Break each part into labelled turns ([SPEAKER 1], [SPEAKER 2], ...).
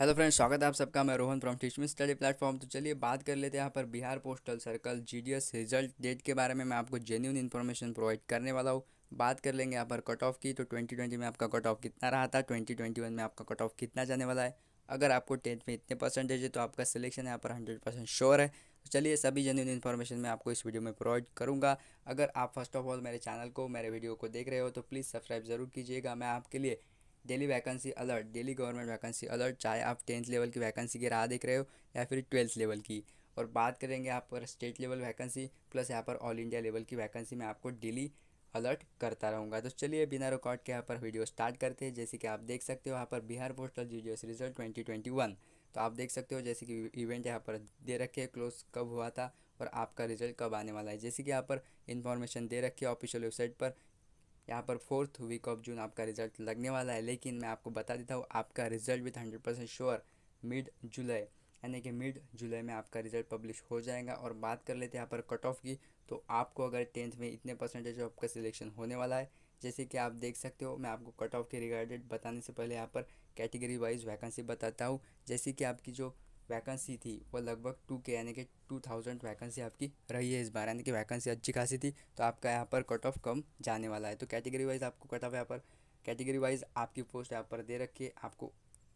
[SPEAKER 1] hello friends स्वागत है आप सबका मैं Rohan from teach me study platform तो चलिए बात कर लेते हैं यहाँ पर Bihar postal circle GDS result date के बारे में मैं आपको जेन्यून इन्फॉर्मेशन प्रोवाइड करने वाला हूँ बात कर लेंगे यहाँ पर कट ऑफ की तो 2020 में आपका कट ऑफ कितना रहा था ट्वेंटी में आपका कट ऑफ कितना जाने वाला है अगर आपको टेंथ में इतने परसेंटेज है तो आपका सिलेक्शन यहाँ पर हंड्रेड परसेंट श्योर है तो चलिए सभी जेन्यून इन्फॉर्मेशन मैं आपको इस वीडियो में प्रोवाइड करूँगा अगर आप फर्स्ट ऑफ ऑल मेरे चैनल को मेरे वीडियो को देख रहे हो तो प्लीज़ सब्सक्राइब ज़रूर कीजिएगा मैं आपके लिए daily vacancy alert daily government vacancy alert चाहे आप टेंथ लेवल की वैकेंसी की राह देख रहे हो या फिर ट्वेल्थ लेवल की और बात करेंगे आप पर स्टेट लेवल वैकेंसी प्लस यहाँ पर ऑल इंडिया लेवल की वैकेंसी मैं आपको डेली अलर्ट करता रहूँगा तो चलिए बिना रिकॉर्ड के यहाँ पर वीडियो स्टार्ट करते हैं जैसे कि आप देख सकते हो यहाँ पर Bihar postal S result twenty twenty one तो आप देख सकते हो जैसे कि इवेंट यहाँ पर दे रखे क्लोज कब हुआ था और आपका रिजल्ट कब आने वाला है जैसे कि यहाँ पर इन्फॉर्मेशन दे रखी है ऑफिशियल वेबसाइट पर यहाँ पर फोर्थ वीक ऑफ जून आपका रिजल्ट लगने वाला है लेकिन मैं आपको बता देता हूँ आपका result with hundred percent sure mid जुलाई यानी कि मिड जुलाई में आपका रिजल्ट पब्लिश हो जाएगा और बात कर लेते हैं यहाँ पर कट ऑफ की तो आपको अगर टेंथ में इतने परसेंटेज आपका सिलेक्शन होने वाला है जैसे कि आप देख सकते हो मैं आपको कट ऑफ के रिगार्डेड बताने से पहले यहाँ पर कैटेगरी वाइज वैकेंसी बताता हूँ जैसे कि आपकी जो वैकेंसी थी वो लगभग टू के यानी कि टू थाउजेंड वैकेंसी आपकी रही है इस बार यानी कि वैकेंसी अच्छी खासी थी तो आपका यहाँ पर कट ऑफ कम जाने वाला है तो कैटेगरी वाइज आपको कट ऑफ यहाँ पर कैटेगरी वाइज आपकी पोस्ट यहाँ पर दे रखी है आपको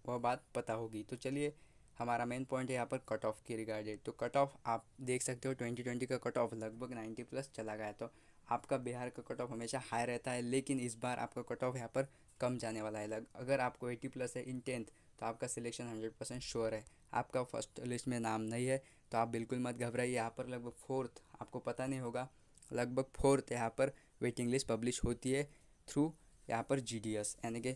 [SPEAKER 1] वह बात पता होगी तो चलिए हमारा मेन पॉइंट है यहाँ पर कट ऑफ के रिगार्डेड तो कट ऑफ आप देख सकते हो ट्वेंटी ट्वेंटी का कट ऑफ लगभग नाइन्टी प्लस चला गया तो आपका बिहार का कट ऑफ हमेशा हाई रहता है लेकिन इस बार आपका कट ऑफ यहाँ पर कम जाने वाला है लग अगर आपको एटी प्लस है इन टेंथ तो आपका सिलेक्शन हंड्रेड परसेंट श्योर है आपका फर्स्ट लिस्ट में नाम नहीं है तो आप बिल्कुल मत घबराइए यहाँ पर लगभग फोर्थ आपको पता नहीं होगा लगभग फोर्थ यहाँ पर वेटिंग लिस्ट पब्लिश होती है थ्रू यहाँ पर जी डी एस यानी कि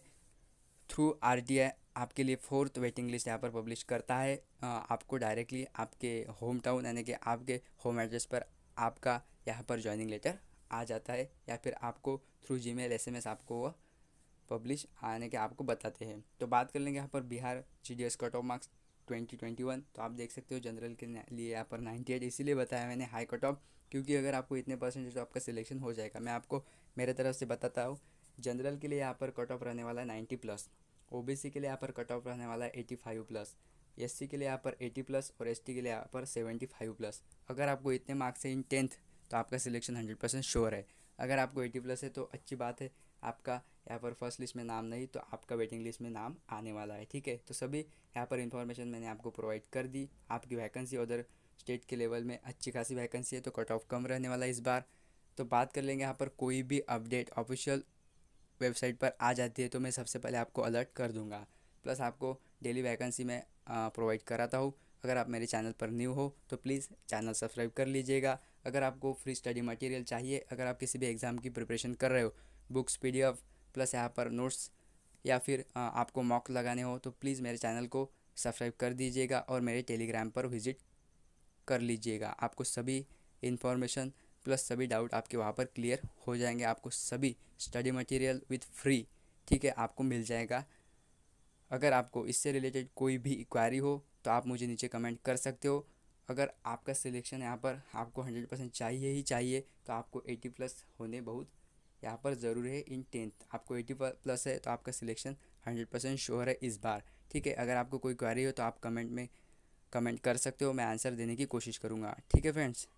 [SPEAKER 1] थ्रू आर टी आई आपके लिए फोर्थ वेटिंग लिस्ट यहाँ पर पब्लिश करता है आपको डायरेक्टली आपके होम टाउन यानी कि आपके होम एड्रेस पर आपका यहाँ पर ज्वाइनिंग लेटर आ जाता है या फिर आपको थ्रू जी मेल एस आपको वह पब्लिश आने के आपको बताते हैं तो बात कर लेंगे यहाँ पर Bihar G D S cut off marks twenty twenty one तो आप देख सकते हो जनरल के लिए यहाँ पर नाइन्टी एट इसीलिए बताया मैंने हाई कट ऑफ क्योंकि अगर आपको इतने परसेंटेज तो आपका सिलेक्शन हो जाएगा मैं आपको मेरे तरफ से बताता हूँ जनरल के लिए यहाँ पर कट ऑफ रहने वाला है नाइन्टी प्लस ओ के लिए यहाँ पर कट ऑफ रहने वाला है एटी फाइव प्लस एस के लिए यहाँ पर एटी प्लस और एस के लिए यहाँ पर सेवेंटी फाइव प्लस अगर आपको इतने मार्क्स है इन टेंथ तो आपका सिलेक्शन हंड्रेड परसेंट श्योर है अगर आपको एटी प्लस है तो अच्छी बात है आपका यहाँ पर फर्स्ट लिस्ट में नाम नहीं तो आपका वेटिंग लिस्ट में नाम आने वाला है ठीक है तो सभी यहाँ पर इन्फॉर्मेशन मैंने आपको प्रोवाइड कर दी आपकी वैकेंसी उधर स्टेट के लेवल में अच्छी खासी वैकेंसी है तो कट ऑफ कम रहने वाला है इस बार तो बात कर लेंगे यहाँ पर कोई भी अपडेट ऑफिशियल वेबसाइट पर आ जाती है तो मैं सबसे पहले आपको अलर्ट कर दूँगा प्लस आपको डेली वैकेंसी में प्रोवाइड कराता हूँ अगर आप मेरे चैनल पर न्यू हो तो प्लीज़ चैनल सब्सक्राइब कर लीजिएगा अगर आपको फ्री स्टडी मटेरियल चाहिए अगर आप किसी भी एग्ज़ाम की प्रिपरेशन कर रहे हो बुक्स पी प्लस यहाँ पर नोट्स या फिर आपको मॉक लगाने हो तो प्लीज़ मेरे चैनल को सब्सक्राइब कर दीजिएगा और मेरे टेलीग्राम पर विज़िट कर लीजिएगा आपको सभी इन्फॉर्मेशन प्लस सभी डाउट आपके वहाँ पर क्लियर हो जाएंगे आपको सभी स्टडी मटेरियल विथ फ्री ठीक है आपको मिल जाएगा अगर आपको इससे रिलेटेड कोई भी इक्वायरी हो तो आप मुझे नीचे कमेंट कर सकते हो अगर आपका सिलेक्शन यहाँ पर आपको हंड्रेड परसेंट चाहिए ही चाहिए तो आपको एटी प्लस होने बहुत यहाँ पर ज़रूरी है इन टेंथ आपको एटी प्लस है तो आपका सिलेक्शन हंड्रेड परसेंट श्योर है इस बार ठीक है अगर आपको कोई क्वारी हो तो आप कमेंट में कमेंट कर सकते हो मैं आंसर देने की कोशिश करूँगा ठीक है फ्रेंड्स